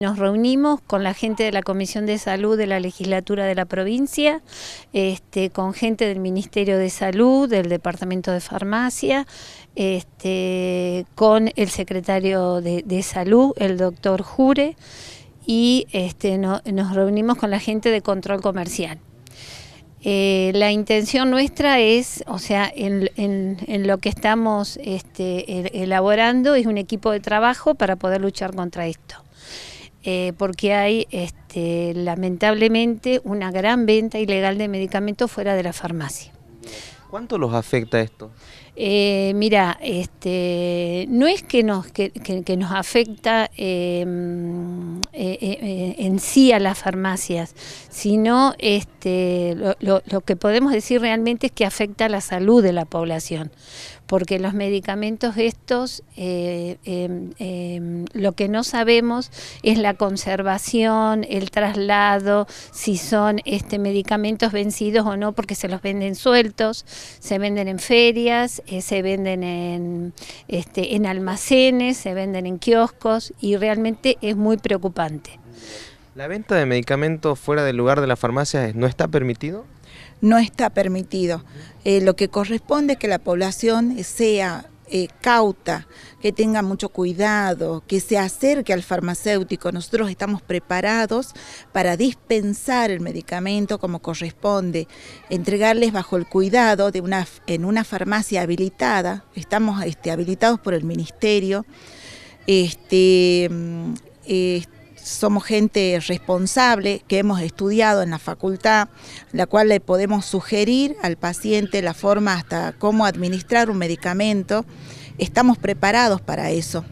Nos reunimos con la gente de la Comisión de Salud de la legislatura de la provincia, este, con gente del Ministerio de Salud, del Departamento de Farmacia, este, con el secretario de, Salud, el doctor Jure, y este, nos reunimos con la gente de Control Comercial. Eh, la intención nuestra es, o sea, en lo que estamos este, e, elaborando es un equipo de trabajo para poder luchar contra esto. Eh, porque hay este, lamentablemente una gran venta ilegal de medicamentos fuera de la farmacia. ¿Cuánto los afecta esto? Eh, mira, este, no es que nos, nos afecta eh, eh, eh, eh, en sí a las farmacias, sino este, lo, que podemos decir realmente es que afecta la salud de la población, porque los medicamentos estos, em, em, lo que no sabemos es la conservación, el traslado, si son este, medicamentos vencidos o no, porque se los venden sueltos, se venden en ferias, se venden en, este, en almacenes, se venden en kioscos y realmente es muy preocupante. ¿La venta de medicamentos fuera del lugar de la farmacia no está permitido? No está permitido. Eh, lo que corresponde es que la población sea eh, cauta, que tenga mucho cuidado, que se acerque al farmacéutico. Nosotros estamos preparados para dispensar el medicamento como corresponde, entregarles bajo el cuidado de una, en una farmacia habilitada. Estamos este, habilitados por el ministerio. Este, mm, este somos gente responsable que hemos estudiado en la facultad, la cual le podemos sugerir al paciente la forma hasta cómo administrar un medicamento. Estamos preparados para eso.